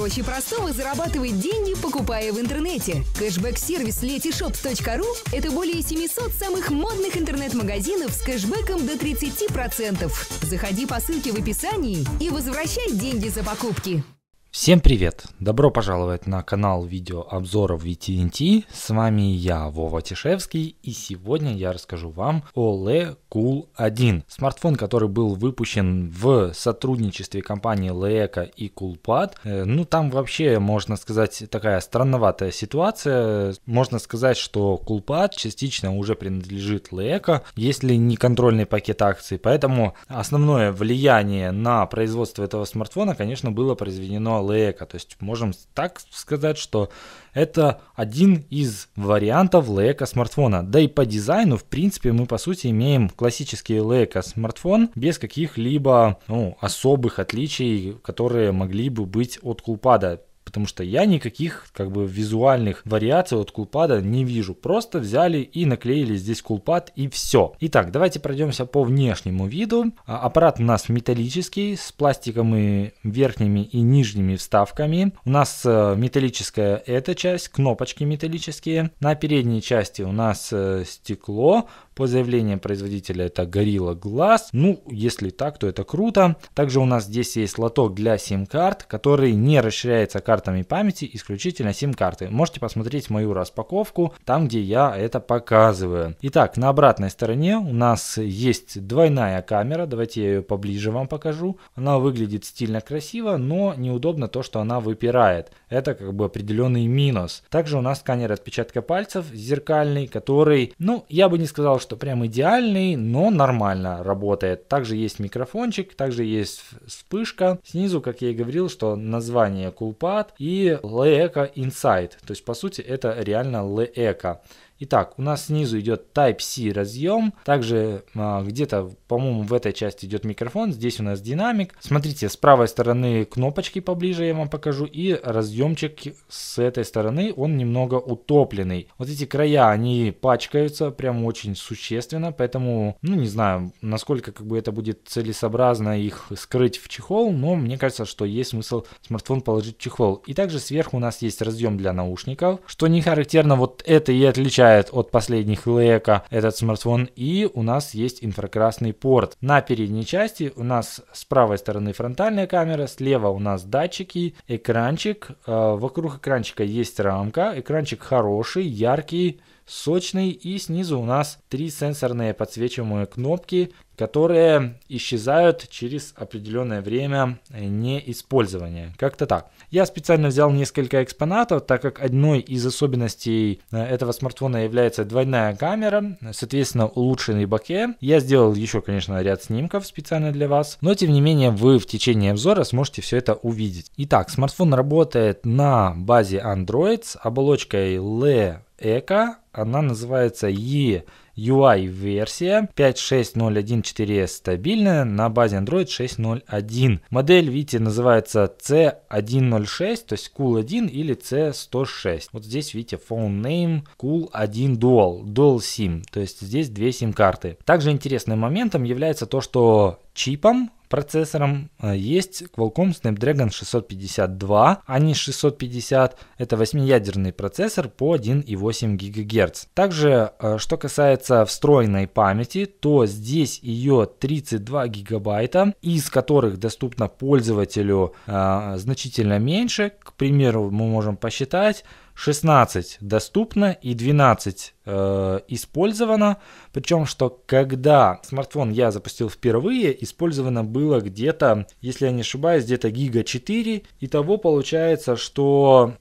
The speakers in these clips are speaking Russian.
Проще простого зарабатывать деньги, покупая в интернете. Кэшбэк-сервис letishop.ru – это более 700 самых модных интернет-магазинов с кэшбэком до 30%. Заходи по ссылке в описании и возвращай деньги за покупки. Всем привет! Добро пожаловать на канал видеообзоров VTNT. С вами я, Вова Тишевский, и сегодня я расскажу вам о Le Cool 1. Смартфон, который был выпущен в сотрудничестве компании Leeco и CoolPad. Э, ну, там вообще, можно сказать, такая странноватая ситуация. Можно сказать, что CoolPad частично уже принадлежит Leeco, если не контрольный пакет акций. Поэтому основное влияние на производство этого смартфона, конечно, было произведено лэка. То есть можем так сказать, что это один из вариантов лэка смартфона. Да и по дизайну, в принципе, мы по сути имеем классический лэка смартфон без каких-либо ну, особых отличий, которые могли бы быть от кулпада потому что я никаких как бы визуальных вариаций от кулпада не вижу. Просто взяли и наклеили здесь кулпад и все. Итак, давайте пройдемся по внешнему виду. А, аппарат у нас металлический с пластиковыми верхними и нижними вставками. У нас э, металлическая эта часть, кнопочки металлические. На передней части у нас э, стекло, по заявлению производителя это Gorilla Glass. Ну, если так, то это круто. Также у нас здесь есть лоток для сим-карт, который не расширяется картами памяти, исключительно сим-карты. Можете посмотреть мою распаковку, там где я это показываю. Итак, на обратной стороне у нас есть двойная камера. Давайте я ее поближе вам покажу. Она выглядит стильно красиво, но неудобно то, что она выпирает. Это как бы определенный минус. Также у нас сканер отпечатка пальцев зеркальный, который, ну, я бы не сказал, что что прям идеальный, но нормально работает. Также есть микрофончик, также есть вспышка. Снизу, как я и говорил, что название Coolpad и Leeco Insight. То есть, по сути, это реально Leeco. Итак, у нас снизу идет Type-C разъем. Также а, где-то, по-моему, в этой части идет микрофон. Здесь у нас динамик. Смотрите, с правой стороны кнопочки поближе я вам покажу. И разъемчик с этой стороны, он немного утопленный. Вот эти края, они пачкаются прям очень существенно. Поэтому, ну не знаю, насколько как бы это будет целесообразно их скрыть в чехол. Но мне кажется, что есть смысл смартфон положить в чехол. И также сверху у нас есть разъем для наушников. Что не характерно, вот это и отличается отличает от последних Leica этот смартфон. И у нас есть инфракрасный порт. На передней части у нас с правой стороны фронтальная камера, слева у нас датчики, экранчик. Э, вокруг экранчика есть рамка. Экранчик хороший, яркий сочный. И снизу у нас три сенсорные подсвечиваемые кнопки, которые исчезают через определенное время неиспользования. Как-то так. Я специально взял несколько экспонатов, так как одной из особенностей э, этого смартфона является двойная камера, соответственно улучшенный боке. Я сделал еще, конечно, ряд снимков специально для вас, но тем не менее вы в течение обзора сможете все это увидеть. Итак, смартфон работает на базе Android с оболочкой LE Эко. Она называется EUI версия 5.6.0.1.4 стабильная на базе Android 6.0.1. Модель, видите, называется C106, то есть Cool1 или C106. Вот здесь, видите, phone name Cool1 Dual, Dual SIM, то есть здесь две сим-карты. Также интересным моментом является то, что чипом процессором э, есть Qualcomm Snapdragon 652, а не 650. Это восьмиядерный процессор по 1,8 ГГц. Также, э, что касается встроенной памяти, то здесь ее 32 гигабайта, из которых доступно пользователю э, значительно меньше. К примеру, мы можем посчитать, 16 доступно и 12 э, использовано. Причем, что когда смартфон я запустил впервые, использовано было где-то, если я не ошибаюсь, где-то гига 4. Итого получается, что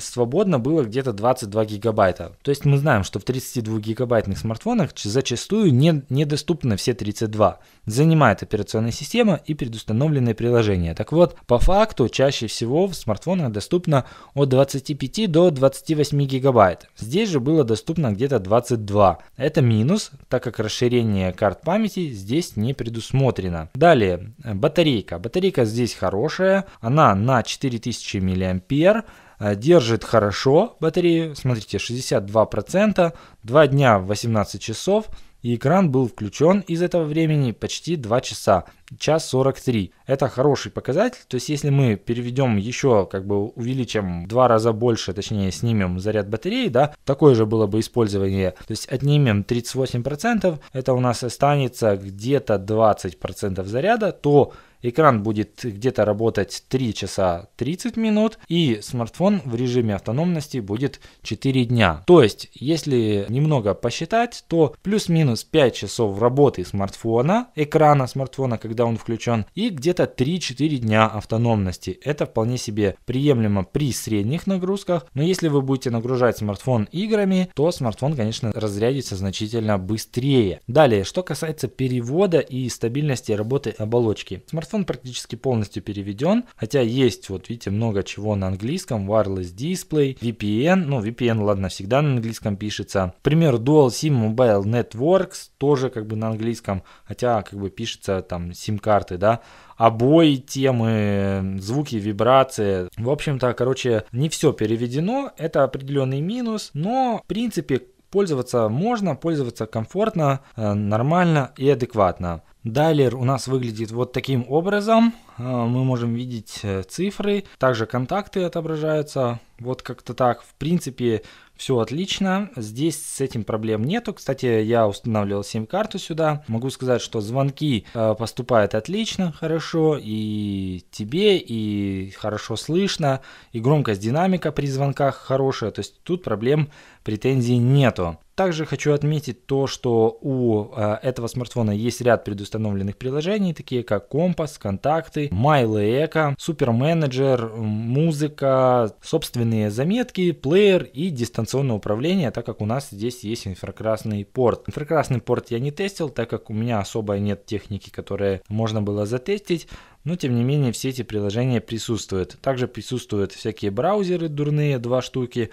свободно было где-то 22 гигабайта. То есть мы знаем, что в 32 гигабайтных смартфонах зачастую не, недоступны все 32. Занимает операционная система и предустановленные приложения. Так вот, по факту чаще всего в смартфонах доступно от 25 до 28 гигабайт. Здесь же было доступно где-то 22. Это минус, так как расширение карт памяти здесь не предусмотрено. Далее, э, батарейка. Батарейка здесь хорошая, она на 4000 миллиампер э, держит хорошо батарею. Смотрите, 62%, 2 дня 18 часов и экран был включен из этого времени почти 2 часа, час 43. Это хороший показатель, то есть если мы переведем еще, как бы увеличим в 2 раза больше, точнее снимем заряд батареи, да, такое же было бы использование, то есть отнимем 38%, это у нас останется где-то 20% заряда, то Экран будет где-то работать 3 часа 30 минут и смартфон в режиме автономности будет 4 дня. То есть, если немного посчитать, то плюс-минус 5 часов работы смартфона, экрана смартфона, когда он включен, и где-то 3-4 дня автономности. Это вполне себе приемлемо при средних нагрузках, но если вы будете нагружать смартфон играми, то смартфон, конечно, разрядится значительно быстрее. Далее, что касается перевода и стабильности работы оболочки. Смартфон текст, он практически полностью переведен, хотя есть, вот видите, много чего на английском, wireless display, VPN, ну VPN, ладно, всегда на английском пишется. К примеру, Dual SIM Mobile Networks тоже как бы на английском, хотя как бы пишется там SIM карты да, обои, темы, звуки, вибрации. В общем-то, короче, не все переведено, это определенный минус, но в принципе Пользоваться можно, пользоваться комфортно, э, нормально и адекватно. Дайлер у нас выглядит вот таким образом. Э, мы можем видеть э, цифры, также контакты отображаются. Вот как-то так. В принципе, все отлично, здесь с этим проблем нету. Кстати, я устанавливал сим-карту сюда. Могу сказать, что звонки э, поступают отлично, хорошо, и тебе, и хорошо слышно, и громкость динамика при звонках хорошая, то есть тут проблем, претензий нету. Также хочу отметить то, что у э, этого смартфона есть ряд предустановленных приложений, такие как Компас, Контакты, MyLeeco, Суперменеджер, музыка, собственные заметки, плеер и дистанционное управление, так как у нас здесь есть инфракрасный порт. Инфракрасный порт я не тестил, так как у меня особо нет техники, которые можно было затестить, но тем не менее все эти приложения присутствуют. Также присутствуют всякие браузеры дурные, два штуки,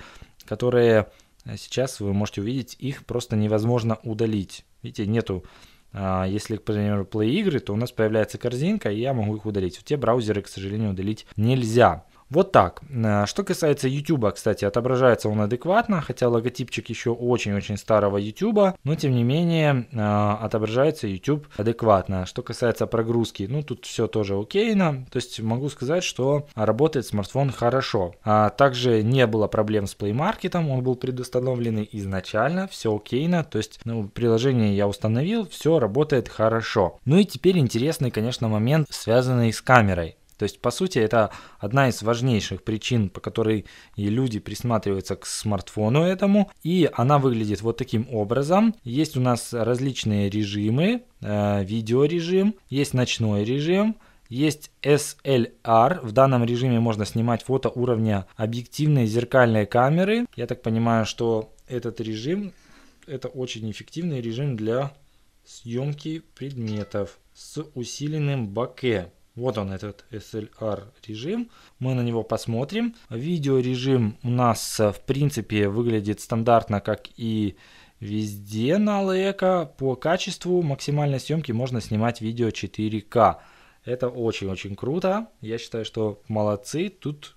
которые а сейчас вы можете увидеть, их просто невозможно удалить. Видите, нету, а, если, к примеру, play игры, то у нас появляется корзинка, и я могу их удалить. В те браузеры, к сожалению, удалить нельзя. Вот так. Э, что касается YouTube, кстати, отображается он адекватно, хотя логотипчик еще очень-очень старого YouTube, но тем не менее э, отображается YouTube адекватно. Что касается прогрузки, ну тут все тоже окейно, то есть могу сказать, что работает смартфон хорошо. А также не было проблем с Play Market, он был предустановлен изначально, все окейно, то есть ну, приложение я установил, все работает хорошо. Ну и теперь интересный, конечно, момент, связанный с камерой. То есть, по сути, это одна из важнейших причин, по которой и люди присматриваются к смартфону этому. И она выглядит вот таким образом. Есть у нас различные режимы, э, видеорежим, есть ночной режим, есть SLR. В данном режиме можно снимать фото уровня объективной зеркальной камеры. Я так понимаю, что этот режим это очень эффективный режим для съемки предметов с усиленным боке. Вот он, этот SLR режим. Мы на него посмотрим. Видео режим у нас, э, в принципе, выглядит стандартно, как и везде на Leica. По качеству максимальной съемки можно снимать видео 4К. Это очень-очень круто. Я считаю, что молодцы. Тут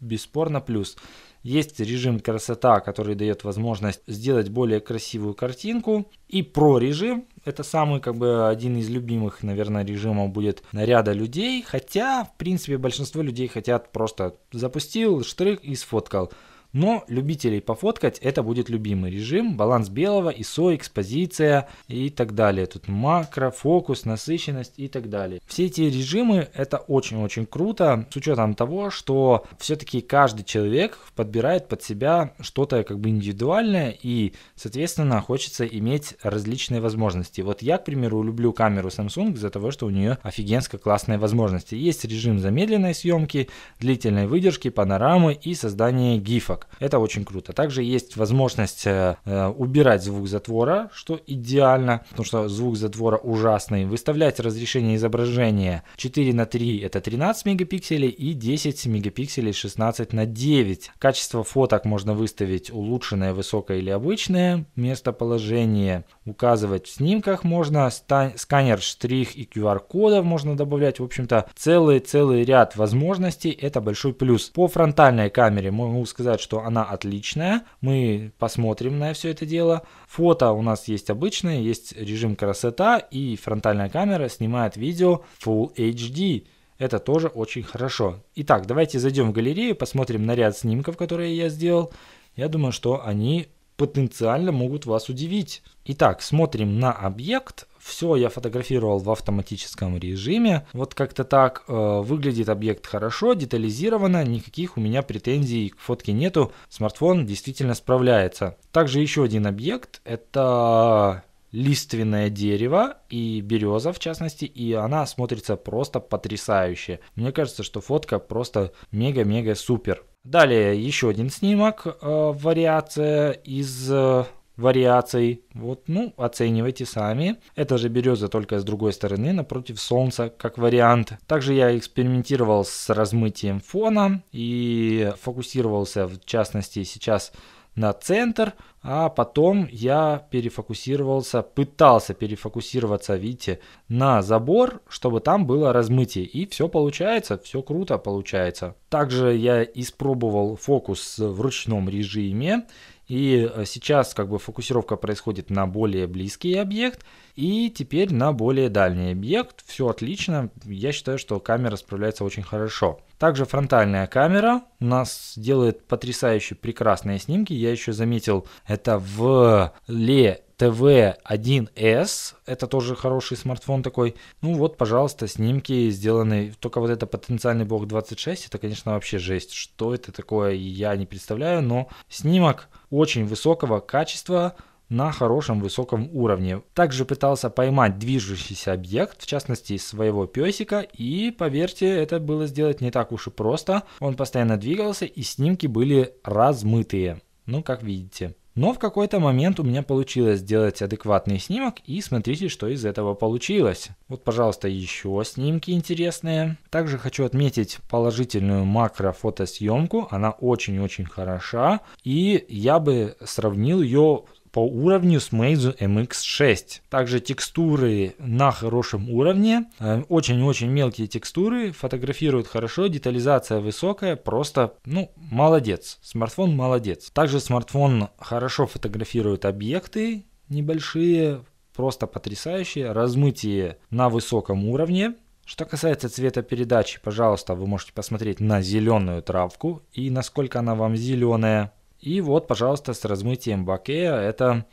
бесспорно плюс. Есть режим красота, который дает возможность сделать более красивую картинку. И про режим, это самый, как бы, один из любимых, наверное, режимов будет наряда людей, хотя, в принципе, большинство людей хотят просто запустил штрих и сфоткал. Но любителей пофоткать это будет любимый режим. Баланс белого, ISO, экспозиция и так далее. Тут макро, фокус, насыщенность и так далее. Все эти режимы это очень-очень круто с учетом того, что все-таки каждый человек подбирает под себя что-то как бы индивидуальное и, соответственно, хочется иметь различные возможности. Вот я, к примеру, люблю камеру Samsung из-за того, что у нее офигенско классные возможности. Есть режим замедленной съемки, длительной выдержки, панорамы и создание гифа звук. Это очень круто. Также есть возможность э, э, убирать звук затвора, что идеально, потому что звук затвора ужасный. Выставлять разрешение изображения 4 на 3 это 13 мегапикселей и 10 мегапикселей 16 на 9. Качество фоток можно выставить улучшенное, высокое или обычное. Местоположение указывать в снимках можно. Сканер штрих и QR-кодов можно добавлять. В общем-то целый-целый ряд возможностей. Это большой плюс. По фронтальной камере могу сказать, что что она отличная. Мы посмотрим на все это дело. Фото у нас есть обычное, есть режим красота и фронтальная камера снимает видео Full HD. Это тоже очень хорошо. Итак, давайте зайдем в галерею, посмотрим на ряд снимков, которые я сделал. Я думаю, что они потенциально могут вас удивить. Итак, смотрим на объект все я фотографировал в автоматическом режиме. Вот как-то так э, выглядит объект хорошо, детализировано, никаких у меня претензий к фотке нету. Смартфон действительно справляется. Также еще один объект, это лиственное дерево и береза в частности, и она смотрится просто потрясающе. Мне кажется, что фотка просто мега-мега супер. Далее еще один снимок, э, вариация из э, вариаций. Вот, ну, оценивайте сами. Это же береза только с другой стороны, напротив солнца, как вариант. Также я экспериментировал с размытием фона и фокусировался, в частности, сейчас на центр, а потом я перефокусировался, пытался перефокусироваться, видите, на забор, чтобы там было размытие. И все получается, все круто получается. Также я испробовал фокус в ручном режиме и э, сейчас как бы фокусировка происходит на более близкий объект – и теперь на более дальний объект. Все отлично. Я считаю, что камера справляется очень хорошо. Также фронтальная камера у нас делает потрясающе прекрасные снимки. Я еще заметил это в Ле ТВ-1С. E это тоже хороший смартфон такой. Ну вот, пожалуйста, снимки сделаны. Только вот это потенциальный блок 26, это, конечно, вообще жесть. Что это такое, я не представляю, но снимок очень высокого качества на хорошем высоком уровне. Также пытался поймать движущийся объект, в частности своего песика, и поверьте, это было сделать не так уж и просто. Он постоянно двигался и снимки были размытые, ну как видите. Но в какой-то момент у меня получилось сделать адекватный снимок, и смотрите, что из этого получилось. Вот, пожалуйста, еще снимки интересные. Также хочу отметить положительную макрофотосъемку, она очень-очень хороша, и я бы сравнил ее по уровню с Meizu MX6. Также текстуры на хорошем уровне, э, очень-очень мелкие текстуры, фотографирует хорошо, детализация высокая, просто, ну, молодец, смартфон молодец. Также смартфон хорошо фотографирует объекты небольшие, просто потрясающие, размытие на высоком уровне, что касается цветопередачи, пожалуйста, вы можете посмотреть на зеленую травку и насколько она вам зеленая. И вот, пожалуйста, с размытием бакея это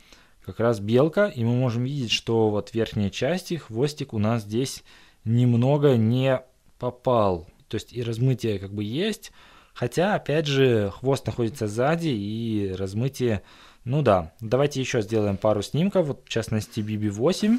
как раз белка, и мы можем видеть, что вот верхняя часть и хвостик у нас здесь немного не попал. То есть и размытие как бы есть, хотя, опять же, хвост находится сзади, и размытие... Ну да, давайте еще сделаем пару снимков, вот в частности BB8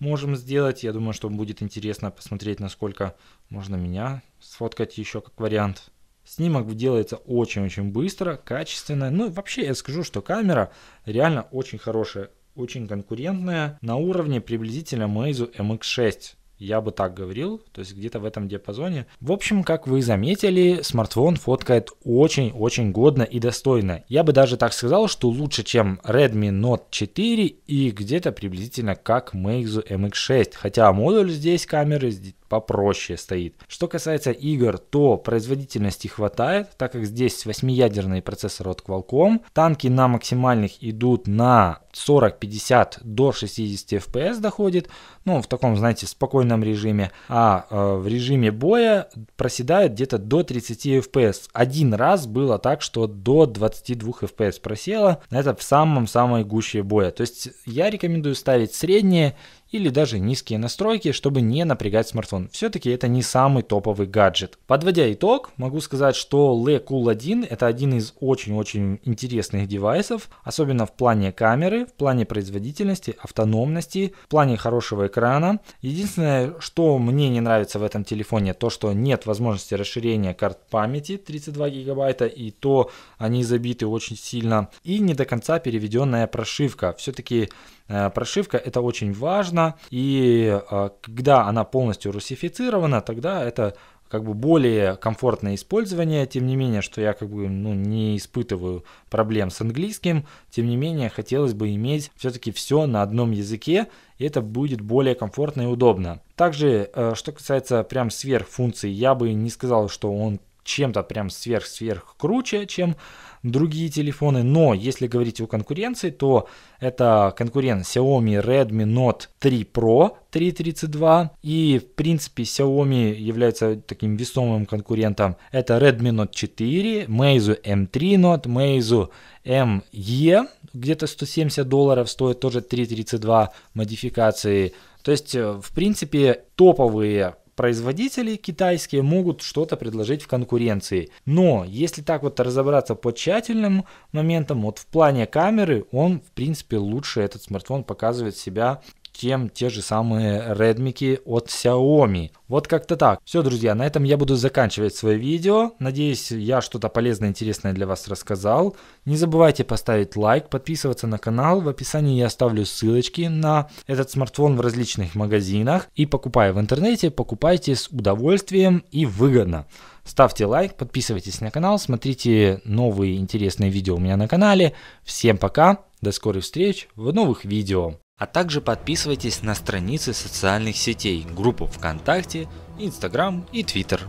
можем сделать. Я думаю, что будет интересно посмотреть, насколько можно меня сфоткать еще как вариант. Снимок делается очень-очень быстро, качественно. Ну, вообще я скажу, что камера реально очень хорошая, очень конкурентная, на уровне приблизительно Meizu MX-6. Я бы так говорил, то есть где-то в этом диапазоне. В общем, как вы заметили, смартфон фоткает очень-очень годно и достойно. Я бы даже так сказал, что лучше, чем Redmi Note 4 и где-то приблизительно как Meizu MX6. Хотя модуль здесь камеры попроще стоит. Что касается игр, то производительности хватает, так как здесь 8-ядерный процессор от Qualcomm. Танки на максимальных идут на 40, 50 до 60 FPS доходит. Ну, в таком, знаете, спокойном спокойном режиме, а э, в режиме боя проседает где-то до 30 FPS. Один раз было так, что до 22 FPS просело. Это в самом-самой гуще боя. То есть я рекомендую ставить средние или даже низкие настройки, чтобы не напрягать смартфон. Все-таки это не самый топовый гаджет. Подводя итог, могу сказать, что Le Cool 1 это один из очень-очень интересных девайсов, особенно в плане камеры, в плане производительности, автономности, в плане хорошего экрана. Единственное, что мне не нравится в этом телефоне, то что нет возможности расширения карт памяти 32 гигабайта и то они забиты очень сильно и не до конца переведенная прошивка. Все-таки Э, прошивка, это очень важно, и э, когда она полностью русифицирована, тогда это как бы более комфортное использование, тем не менее, что я как бы ну, не испытываю проблем с английским, тем не менее, хотелось бы иметь все-таки все на одном языке, и это будет более комфортно и удобно. Также, э, что касается прям сверхфункций, я бы не сказал, что он чем-то прям сверх-сверх круче, чем другие телефоны. Но если говорить о конкуренции, то это конкурент Xiaomi Redmi Note 3 Pro 332. И, в принципе, Xiaomi является таким весомым конкурентом. Это Redmi Note 4, Meizu M3 эм Note, Meizu ME, эм где-то 170 долларов стоит тоже 332 модификации. То есть, э, в принципе, топовые производители китайские могут что-то предложить в конкуренции. Но если так вот разобраться по тщательным моментам, вот в плане камеры он в принципе лучше этот смартфон показывает себя чем те же самые редмики от Xiaomi. Вот как-то так. Все, друзья, на этом я буду заканчивать свое видео. Надеюсь, я что-то полезное и интересное для вас рассказал. Не забывайте поставить лайк, подписываться на канал. В описании я оставлю ссылочки на этот смартфон в различных магазинах. И покупая в интернете, покупайте с удовольствием и выгодно. Ставьте лайк, подписывайтесь на канал, смотрите новые интересные видео у меня на канале. Всем пока, до скорых встреч в новых видео. А также подписывайтесь на страницы социальных сетей, группу ВКонтакте, Инстаграм и Твиттер.